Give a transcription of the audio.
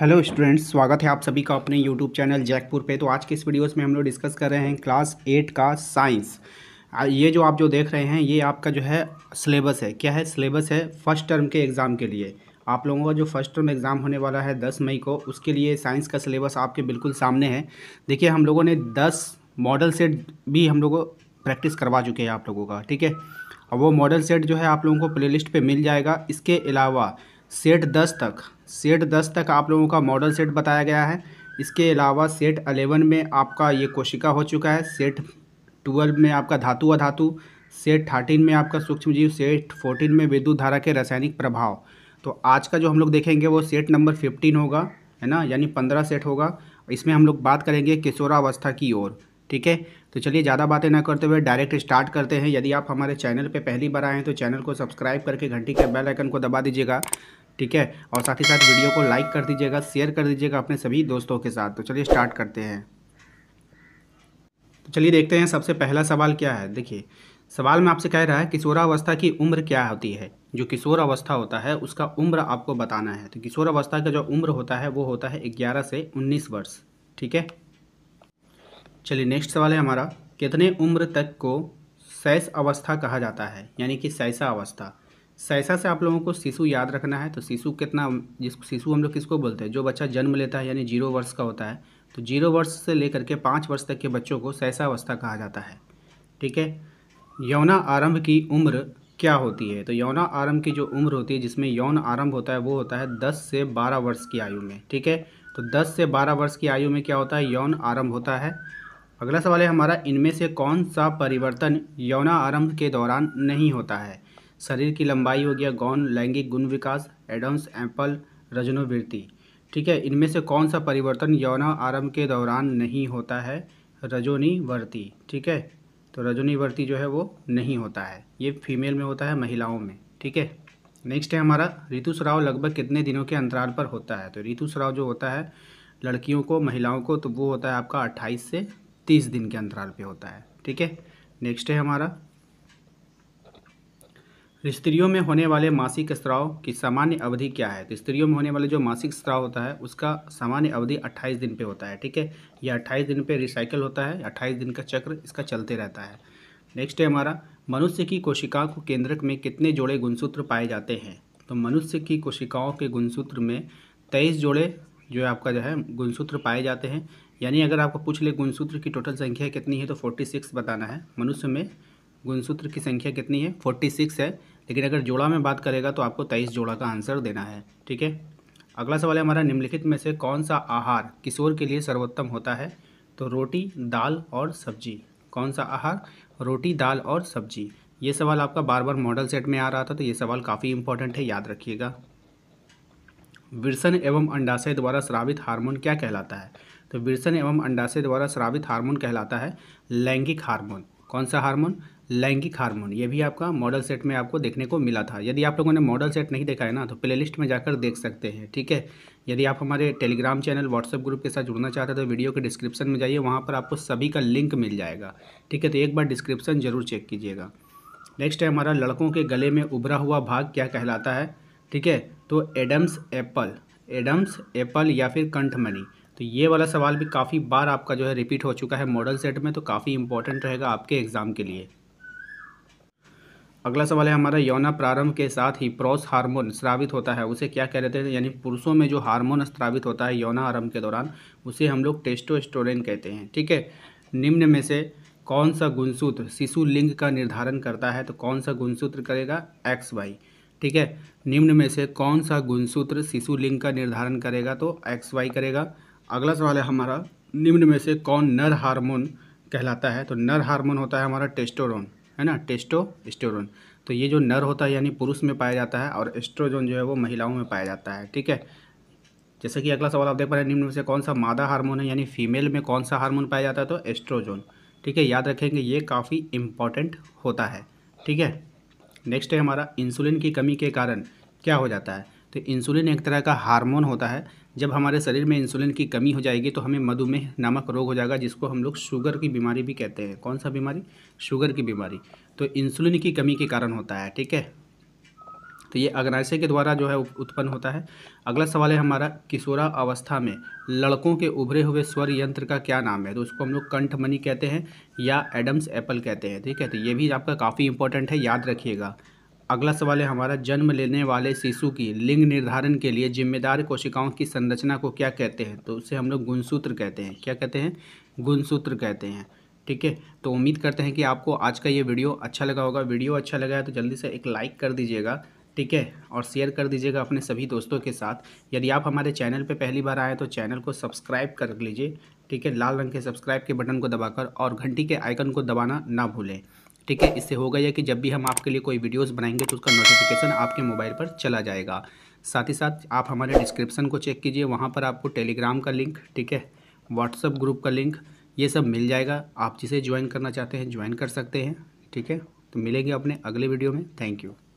hello students स्वागत है आप सभी का अपने यूट्यूब चैनल जैकपुर पे तो आज के इस वीडियोस में हम लोग डिस्कस कर रहे हैं क्लास एट का साइंस ये जो आप जो देख रहे हैं ये आपका जो है सिलेबस है क्या है सिलेबस है फर्स्ट टर्म के एग्ज़ाम के लिए आप लोगों का जो फर्स्ट टर्म एग्ज़ाम होने वाला है दस मई को उसके लिए साइंस का सिलेबस आपके बिल्कुल सामने है देखिए हम लोगों ने दस मॉडल सेट भी हम लोगों प्रैक्टिस करवा चुके हैं आप लोगों का ठीक है और वो मॉडल सेट जो है आप लोगों को प्ले पे मिल जाएगा इसके अलावा सेट दस तक सेट दस तक आप लोगों का मॉडल सेट बताया गया है इसके अलावा सेट अलेवन में आपका ये कोशिका हो चुका है सेट ट्वेल्व में आपका धातु अधातु सेट थर्टीन में आपका सूक्ष्म जीव सेट फोर्टीन में विद्युत धारा के रासायनिक प्रभाव तो आज का जो हम लोग देखेंगे वो सेट नंबर फिफ्टीन होगा है ना यानी पंद्रह सेट होगा इसमें हम लोग बात करेंगे किशोरावस्था की ओर ठीक है तो चलिए ज़्यादा बातें ना करते हुए डायरेक्ट स्टार्ट करते हैं यदि आप हमारे चैनल पर पहली बार आए हैं तो चैनल को सब्सक्राइब करके घंटी के बेल आइकन को दबा दीजिएगा ठीक है और साथ ही साथ वीडियो को लाइक कर दीजिएगा शेयर कर दीजिएगा अपने सभी दोस्तों के साथ तो चलिए स्टार्ट करते हैं तो चलिए देखते हैं सबसे पहला सवाल क्या है देखिए सवाल में आपसे कह रहा है किशोरावस्था की उम्र क्या होती है जो किशोर अवस्था होता है उसका उम्र आपको बताना है तो किशोर अवस्था का जो उम्र होता है वो होता है ग्यारह से उन्नीस वर्ष ठीक है चलिए नेक्स्ट सवाल है हमारा कितने उम्र तक को सैस अवस्था कहा जाता है यानी कि सैसा अवस्था सहसा से आप लोगों को शिशु याद रखना है तो शिशु कितना जिस शिशु हम लोग किसको बोलते हैं जो बच्चा जन्म लेता है यानी जीरो वर्ष का होता है तो जीरो वर्ष से लेकर के पाँच वर्ष तक के बच्चों को सहसा अवस्था कहा जाता है ठीक है यौना आरंभ की उम्र क्या होती है तो यौना आरंभ की जो उम्र होती है जिसमें यौन आरंभ होता है वो होता है दस से बारह वर्ष की आयु में ठीक है तो दस से बारह वर्ष की आयु में क्या होता है यौन आरंभ होता है अगला सवाल है हमारा इनमें से कौन सा परिवर्तन यौना आरंभ के दौरान नहीं होता है शरीर की लंबाई हो गया गौन लैंगिक गुण विकास एडम्स एम्पल रजनोवृत्ति ठीक है इनमें से कौन सा परिवर्तन यौन आरंभ के दौरान नहीं होता है रजोनिवर्ती ठीक है तो रजोनिवर्ती जो है वो नहीं होता है ये फीमेल में होता है महिलाओं में ठीक है नेक्स्ट है हमारा ऋतुस्राव लगभग कितने दिनों के अंतराल पर होता है तो ऋतुस्राव जो होता है लड़कियों को महिलाओं को तो वो होता है आपका अट्ठाईस से तीस दिन के अंतराल पर होता है ठीक है नेक्स्ट है हमारा स्त्रियों में होने वाले मासिक स्त्राव की सामान्य अवधि क्या है तो स्त्रियों में होने वाले जो मासिक स्त्राव होता है उसका सामान्य अवधि 28 दिन पे होता है ठीक है यह 28 दिन पे रिसाइकल होता है 28 दिन का चक्र इसका चलते रहता है नेक्स्ट है हमारा मनुष्य की कोशिका को केंद्रक में कितने जोड़े गुणसूत्र पाए जाते हैं तो मनुष्य की कोशिकाओं के गुणसूत्र में तेईस जोड़े जो आपका जो है गुणसूत्र पाए जाते हैं यानी अगर आपको पूछ ले गुणसूत्र की टोटल संख्या कितनी है तो फोर्टी सिक्स बताना है मनुष्य में गुणसूत्र की संख्या कितनी है फोर्टी सिक्स है लेकिन अगर जोड़ा में बात करेगा तो आपको तेईस जोड़ा का आंसर देना है ठीक है अगला सवाल है हमारा निम्नलिखित में से कौन सा आहार किशोर के लिए सर्वोत्तम होता है तो रोटी दाल और सब्जी कौन सा आहार रोटी दाल और सब्जी ये सवाल आपका बार बार मॉडल सेट में आ रहा था तो ये सवाल काफ़ी इंपॉर्टेंट है याद रखिएगा विरसन एवं अंडाशय द्वारा श्रावित हार्मोन क्या कहलाता है तो विरसन एवं अंडाशय द्वारा श्रावित हार्मोन कहलाता है लैंगिक हार्मोन कौन सा हार्मोन लैंगिक हार्मोन ये भी आपका मॉडल सेट में आपको देखने को मिला था यदि आप लोगों ने मॉडल सेट नहीं देखा है ना तो प्लेलिस्ट में जाकर देख सकते हैं ठीक है यदि आप हमारे टेलीग्राम चैनल व्हाट्सएप ग्रुप के साथ जुड़ना चाहते हैं तो वीडियो के डिस्क्रिप्शन में जाइए वहाँ पर आपको सभी का लिंक मिल जाएगा ठीक है तो एक बार डिस्क्रिप्शन जरूर चेक कीजिएगा नेक्स्ट है हमारा लड़कों के गले में उभरा हुआ भाग क्या कहलाता है ठीक है तो एडम्स एप्पल एडम्स एप्पल या फिर कंठमणि तो ये वाला सवाल भी काफ़ी बार आपका जो है रिपीट हो चुका है मॉडल सेट में तो काफ़ी इंपॉर्टेंट रहेगा आपके एग्ज़ाम के लिए अगला सवाल है हमारा यौना प्रारंभ के साथ ही प्रोस हार्मोन स्रावित होता है उसे क्या कह रहे हैं यानी पुरुषों में जो हार्मोन स्त्रावित होता है यौना आरंभ के दौरान उसे हम लोग टेस्टोस्टोरेन कहते हैं ठीक है निम्न में से कौन सा गुणसूत्र शिशु लिंग का निर्धारण करता है तो कौन सा गुणसूत्र करेगा एक्स वाई ठीक है निम्न में से कौन सा गुणसूत्र शिशु लिंग का निर्धारण करेगा तो एक्स वाई करेगा अगला सवाल है हमारा निम्न में से कौन नर हार्मोन कहलाता है तो नर हार्मोन होता है हमारा टेस्टोरोन है ना टेस्टोस्टेरोन तो ये जो नर होता है यानी पुरुष में पाया जाता है और एस्ट्रोजोन जो है वो महिलाओं में पाया जाता है ठीक है जैसे कि अगला सवाल आप देख पा रहे हैं निम्न में से कौन सा मादा हार्मोन है यानी फीमेल में कौन सा हार्मोन पाया जाता है तो एस्ट्रोजोन ठीक है याद रखेंगे ये काफ़ी इम्पॉर्टेंट होता है ठीक है नेक्स्ट है हमारा इंसुलिन की कमी के कारण क्या हो जाता है तो इंसुलिन एक तरह का हार्मोन होता है जब हमारे शरीर में इंसुलिन की कमी हो जाएगी तो हमें मधुमेह नामक रोग हो जाएगा जिसको हम लोग शुगर की बीमारी भी कहते हैं कौन सा बीमारी शुगर की बीमारी तो इंसुलिन की कमी के कारण होता है ठीक है तो ये अग्नाशय के द्वारा जो है उत्पन्न होता है अगला सवाल है हमारा किशोरा अवस्था में लड़कों के उभरे हुए स्वर यंत्र का क्या नाम है तो उसको हम लोग कंठमणि कहते हैं या एडम्स एप्पल कहते हैं ठीक है तो ये भी आपका काफ़ी इंपॉर्टेंट है याद रखिएगा अगला सवाल है हमारा जन्म लेने वाले शिशु की लिंग निर्धारण के लिए जिम्मेदार कोशिकाओं की संरचना को क्या कहते हैं तो उसे हम लोग गुणसूत्र कहते हैं क्या कहते हैं गुणसूत्र कहते हैं ठीक है तो उम्मीद करते हैं कि आपको आज का ये वीडियो अच्छा लगा होगा वीडियो अच्छा लगा है तो जल्दी से एक लाइक कर दीजिएगा ठीक है और शेयर कर दीजिएगा अपने सभी दोस्तों के साथ यदि आप हमारे चैनल पर पहली बार आएँ तो चैनल को सब्सक्राइब कर लीजिए ठीक है लाल रंग के सब्सक्राइब के बटन को दबाकर और घंटी के आइकन को दबाना ना भूलें ठीक है इससे होगा यह कि जब भी हम आपके लिए कोई वीडियोस बनाएंगे तो उसका नोटिफिकेशन आपके मोबाइल पर चला जाएगा साथ ही साथ आप हमारे डिस्क्रिप्शन को चेक कीजिए वहाँ पर आपको टेलीग्राम का लिंक ठीक है व्हाट्सअप ग्रुप का लिंक ये सब मिल जाएगा आप जिसे ज्वाइन करना चाहते हैं ज्वाइन कर सकते हैं ठीक है तो मिलेंगे अपने अगले वीडियो में थैंक यू